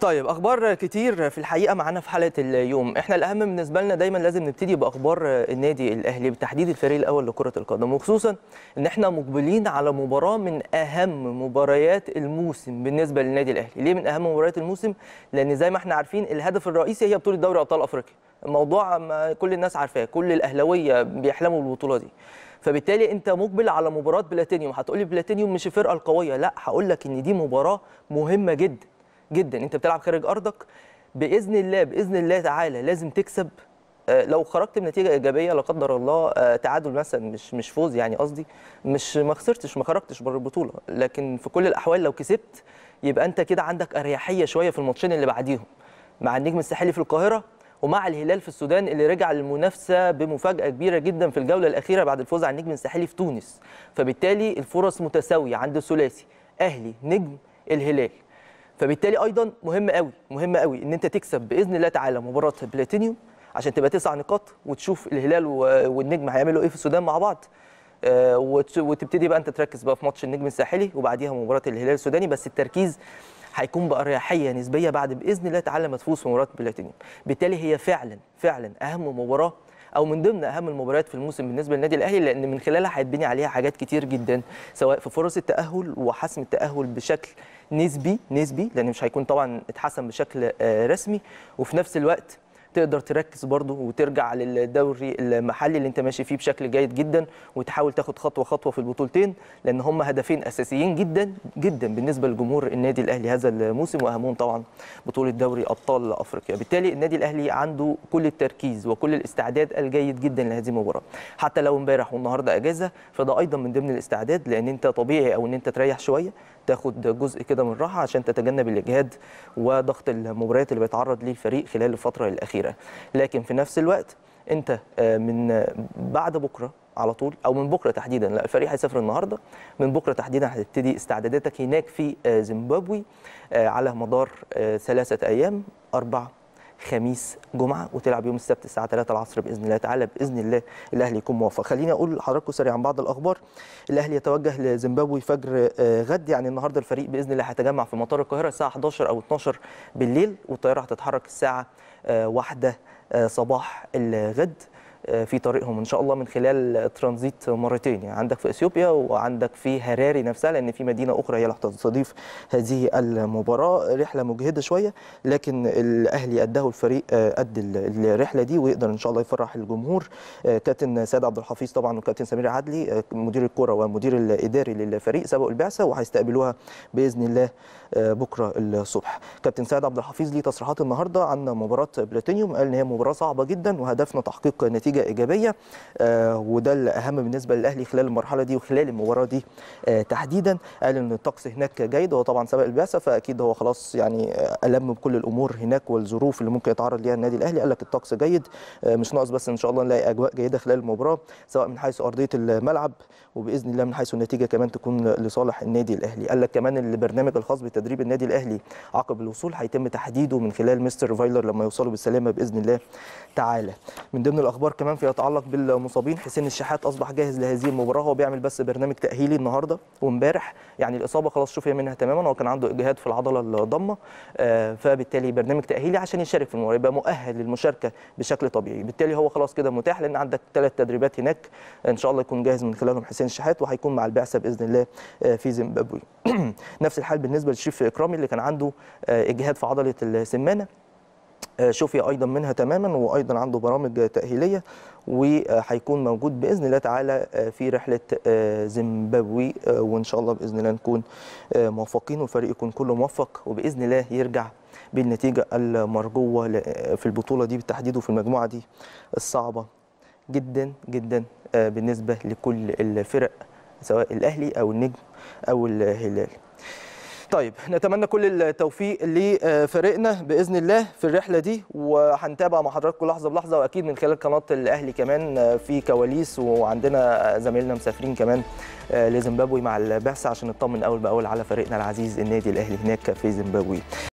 طيب اخبار كتير في الحقيقه معانا في حلقه اليوم احنا الاهم بالنسبه لنا دايما لازم نبتدي باخبار النادي الاهلي بتحديد الفريق الاول لكره القدم وخصوصا ان احنا مقبلين على مباراه من اهم مباريات الموسم بالنسبه للنادي الاهلي ليه من اهم مباريات الموسم لان زي ما احنا عارفين الهدف الرئيسي هي بطوله دوري ابطال افريقيا الموضوع ما كل الناس عارفاه كل الاهلاويه بيحلموا بالبطوله دي فبالتالي انت مقبل على مباراه بلاتينيوم هتقولي بلاتينيوم مش الفرقه القويه لا هقول لك ان دي مباراه مهمه جدا جدا انت بتلعب خارج ارضك باذن الله باذن الله تعالى لازم تكسب آه، لو خرجت بنتيجه ايجابيه لا قدر الله آه، تعادل مثلا مش مش فوز يعني قصدي مش ما خسرتش ما خرجتش بره البطوله لكن في كل الاحوال لو كسبت يبقى انت كده عندك اريحيه شويه في الماتشين اللي بعديهم مع النجم الساحلي في القاهره ومع الهلال في السودان اللي رجع للمنافسه بمفاجاه كبيره جدا في الجوله الاخيره بعد الفوز على النجم الساحلي في تونس فبالتالي الفرص متساويه عند الثلاثي اهلي نجم الهلال فبالتالي ايضا مهم قوي مهم قوي ان انت تكسب باذن الله تعالى مباراه بلاتينيوم عشان تبقى تسع نقاط وتشوف الهلال والنجم هيعملوا ايه في السودان مع بعض آه، وتبتدي بقى انت تركز بقى في ماتش النجم الساحلي وبعديها مباراه الهلال السوداني بس التركيز هيكون باريحيه نسبيه بعد باذن الله تعالى ما تفوز في مباراه بلاتينيوم بالتالي هي فعلا فعلا اهم مباراه او من ضمن اهم المباريات في الموسم بالنسبه للنادي الاهلي لان من خلالها هيتبني عليها حاجات كتير جدا سواء في فرص التاهل وحسم التاهل بشكل نسبي نسبي لان مش هيكون طبعا اتحسن بشكل آه، رسمي وفي نفس الوقت تقدر تركز برضه وترجع للدوري المحلي اللي انت ماشي فيه بشكل جيد جدا وتحاول تاخد خطوه خطوه في البطولتين لان هم هدفين اساسيين جدا جدا بالنسبه لجمهور النادي الاهلي هذا الموسم واهمهم طبعا بطوله دوري ابطال افريقيا بالتالي النادي الاهلي عنده كل التركيز وكل الاستعداد الجيد جدا لهذه المباراه حتى لو امبارح والنهارده اجازه فده ايضا من ضمن الاستعداد لان انت طبيعي او ان انت تريح شويه تاخد جزء كده من الراحه عشان تتجنب الاجهاد وضغط المباريات اللي بيتعرض ليه الفريق خلال الفتره الاخيره كبيره لكن في نفس الوقت انت آه، من آه، بعد بكره على طول او من بكره تحديدا لا الفريق هيسافر النهارده من بكره تحديدا هتبتدي استعداداتك هناك في آه، زيمبابوي على مدار ثلاثه ايام اربع خميس جمعه وتلعب يوم السبت الساعه 3 العصر باذن الله تعالى باذن الله الاهلي يكون موفق خليني اقول لحضراتكم سريعا بعض الاخبار الاهلي يتوجه لزيمبابوي فجر غد يعني النهارده الفريق باذن الله هيتجمع في مطار القاهره الساعه 11 او 12 بالليل والطياره هتتحرك الساعه آه، واحدة آه، صباح الغد آه، في طريقهم ان شاء الله من خلال ترانزيت مرتين يعني عندك في اثيوبيا وعندك في هراري نفسها لان في مدينه اخرى هي اللي هتستضيف هذه المباراه رحله مجهده شويه لكن الاهلي اداه الفريق آه، قد الرحله دي ويقدر ان شاء الله يفرح الجمهور آه، كابتن سيد عبد الحفيظ طبعا والكابتن سمير عدلي مدير الكره والمدير الاداري للفريق سبقوا البعثه وهيستقبلوها باذن الله بكره الصبح كابتن سيد عبد الحفيظ ليه تصريحات النهارده عن مباراه بلاتينيوم قال ان هي مباراه صعبه جدا وهدفنا تحقيق نتيجه نتيجه ايجابيه آه، وده الاهم بالنسبه للاهلي خلال المرحله دي وخلال المباراه دي آه، تحديدا قال ان الطقس هناك جيد هو طبعا سبق البعثه فاكيد هو خلاص يعني آه، الم بكل الامور هناك والظروف اللي ممكن يتعرض ليها النادي الاهلي قال لك الطقس جيد مش ناقص بس ان شاء الله نلاقي اجواء جيده خلال المباراه سواء من حيث ارضيه الملعب وباذن الله من حيث النتيجه كمان تكون لصالح النادي الاهلي قال لك كمان البرنامج الخاص بتدريب النادي الاهلي عقب الوصول هيتم تحديده من خلال مستر فايلر لما يوصلوا بالسلامه باذن الله تعالى من ضمن الاخبار كمان في يتعلق بالمصابين حسين الشحات اصبح جاهز لهذه المباراه هو بيعمل بس برنامج تاهيلي النهارده وامبارح يعني الاصابه خلاص شفي منها تماما هو كان عنده اجهاد في العضله الضمه آه، فبالتالي برنامج تاهيلي عشان يشارك في المباراه يبقى مؤهل للمشاركه بشكل طبيعي بالتالي هو خلاص كده متاح لان عندك ثلاث تدريبات هناك ان شاء الله يكون جاهز من خلالهم حسين الشحات وهيكون مع البعثه باذن الله آه، في زيمبابوي نفس الحال بالنسبه للشريف اكرامي اللي كان عنده آه، اجهاد في عضله السمانه آه، شوفي ايضا منها تماما وايضا عنده برامج تاهيليه وهيكون موجود باذن الله تعالى آه، في رحله آه، زيمبابوي وان شاء الله باذن الله نكون موفقين والفريق يكون كله موفق وباذن الله يرجع بالنتيجه المرجوه في البطوله دي بالتحديد وفي المجموعه دي الصعبه جدا جدا بالنسبه لكل الفرق سواء الاهلي او النجم او الهلال طيب نتمنى كل التوفيق لفريقنا باذن الله في الرحله دي وهنتابع مع حضراتكم لحظه بلحظه واكيد من خلال قناه الاهلي كمان آه، في كواليس وعندنا زميلنا مسافرين كمان آه، لزيمبابوي مع البعثه عشان نطمن اول باول على فريقنا العزيز النادي الاهلي هناك في زيمبابوي